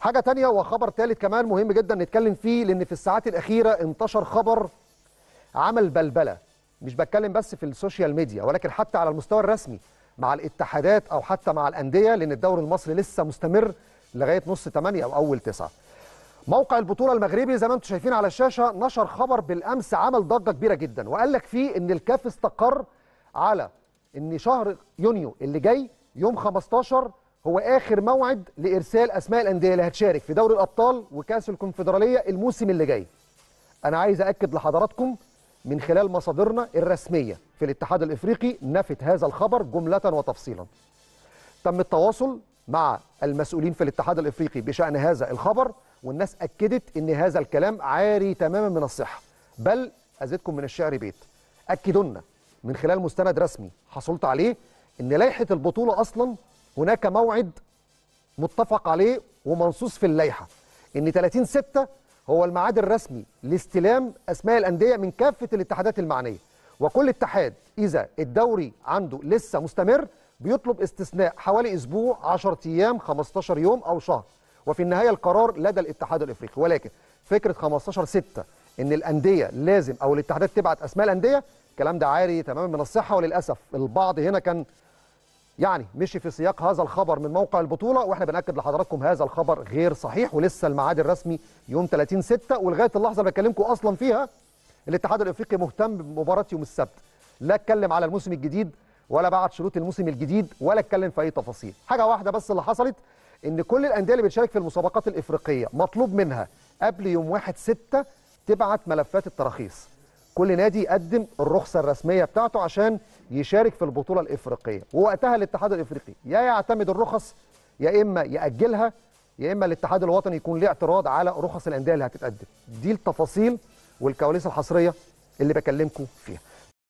حاجة تانية وخبر تالت كمان مهم جدا نتكلم فيه لأن في الساعات الأخيرة انتشر خبر عمل بلبلة مش بتكلم بس في السوشيال ميديا ولكن حتى على المستوى الرسمي مع الاتحادات أو حتى مع الأندية لأن الدوري المصري لسه مستمر لغاية نص 8 أو أول 9 موقع البطولة المغربي زي ما انتم شايفين على الشاشة نشر خبر بالأمس عمل ضجة كبيرة جدا وقال لك فيه إن الكاف استقر على إن شهر يونيو اللي جاي يوم 15 هو اخر موعد لارسال اسماء الانديه اللي هتشارك في دوري الابطال وكاس الكونفدراليه الموسم اللي جاي انا عايز اكد لحضراتكم من خلال مصادرنا الرسميه في الاتحاد الافريقي نفت هذا الخبر جمله وتفصيلا تم التواصل مع المسؤولين في الاتحاد الافريقي بشان هذا الخبر والناس اكدت ان هذا الكلام عاري تماما من الصحه بل ازيدكم من الشعر بيت اكدوا لنا من خلال مستند رسمي حصلت عليه ان لائحه البطوله اصلا هناك موعد متفق عليه ومنصوص في اللائحه ان 30 6 هو الميعاد الرسمي لاستلام اسماء الانديه من كافه الاتحادات المعنيه وكل اتحاد اذا الدوري عنده لسه مستمر بيطلب استثناء حوالي اسبوع 10 ايام 15 يوم او شهر وفي النهايه القرار لدى الاتحاد الافريقي ولكن فكره 15 6 ان الانديه لازم او الاتحادات تبعت اسماء الانديه الكلام ده عاري تماما من الصحه وللاسف البعض هنا كان يعني مشي في سياق هذا الخبر من موقع البطولة واحنا بنأكد لحضراتكم هذا الخبر غير صحيح ولسه الميعاد الرسمي يوم 30 6 ولغاية اللحظة اللي بكلمكم أصلا فيها الاتحاد الافريقي مهتم بمباراة يوم السبت لا اتكلم على الموسم الجديد ولا بعد شروط الموسم الجديد ولا اتكلم في اي تفاصيل حاجه واحده بس اللي حصلت ان كل الانديه اللي بتشارك في المسابقات الافريقيه مطلوب منها قبل يوم 1 6 تبعت ملفات التراخيص كل نادي يقدم الرخصه الرسميه بتاعته عشان يشارك في البطوله الافريقيه ووقتها الاتحاد الافريقي يا يعتمد الرخص يا اما ياجلها يا اما الاتحاد الوطني يكون ليه اعتراض على رخص الانديه اللي هتتقدم دي التفاصيل والكواليس الحصريه اللي بكلمكم فيها